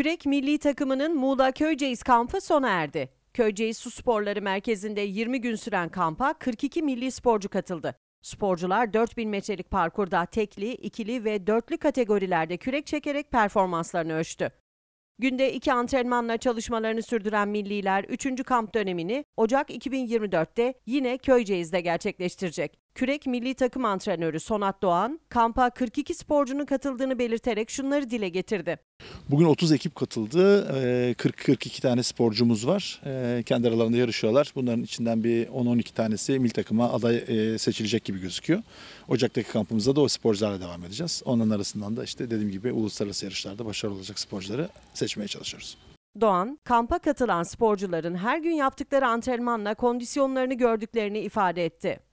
Kürek milli takımının Muğla Köyceğiz kampı sona erdi. Köyceğiz Su Sporları Merkezi'nde 20 gün süren kampa 42 milli sporcu katıldı. Sporcular 4000 metrelik parkurda tekli, ikili ve dörtlü kategorilerde kürek çekerek performanslarını ölçtü. Günde iki antrenmanla çalışmalarını sürdüren milliler 3. kamp dönemini Ocak 2024'te yine Köyceğiz'de gerçekleştirecek. Kürek milli takım antrenörü Sonat Doğan, kampa 42 sporcunun katıldığını belirterek şunları dile getirdi. Bugün 30 ekip katıldı. 40-42 ee, tane sporcumuz var. Ee, kendi aralarında yarışıyorlar. Bunların içinden bir 10-12 tanesi milli takıma aday e, seçilecek gibi gözüküyor. Ocaktaki kampımızda da o sporcularla devam edeceğiz. Onların arasından da işte dediğim gibi uluslararası yarışlarda başarılı olacak sporcuları seçmeye çalışıyoruz. Doğan, kampa katılan sporcuların her gün yaptıkları antrenmanla kondisyonlarını gördüklerini ifade etti.